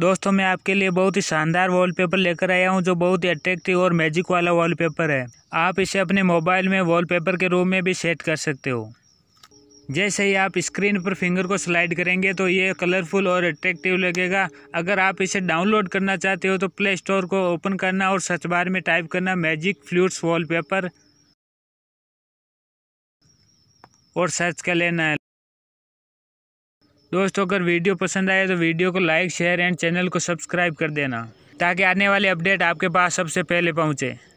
दोस्तों मैं आपके लिए बहुत ही शानदार वॉलपेपर लेकर आया हूँ जो बहुत ही अट्रैक्टिव और मैजिक वाला वॉलपेपर है आप इसे अपने मोबाइल में वॉलपेपर के रूप में भी सेट कर सकते हो जैसे ही आप स्क्रीन पर फिंगर को स्लाइड करेंगे तो ये कलरफुल और अट्रैक्टिव लगेगा अगर आप इसे डाउनलोड करना चाहते हो तो प्ले स्टोर को ओपन करना और सर्च बार में टाइप करना मैजिक फ्लूट्स वॉलपेपर और सर्च कर लेना है दोस्तों अगर वीडियो पसंद आए तो वीडियो को लाइक शेयर एंड चैनल को सब्सक्राइब कर देना ताकि आने वाले अपडेट आपके पास सबसे पहले पहुँचे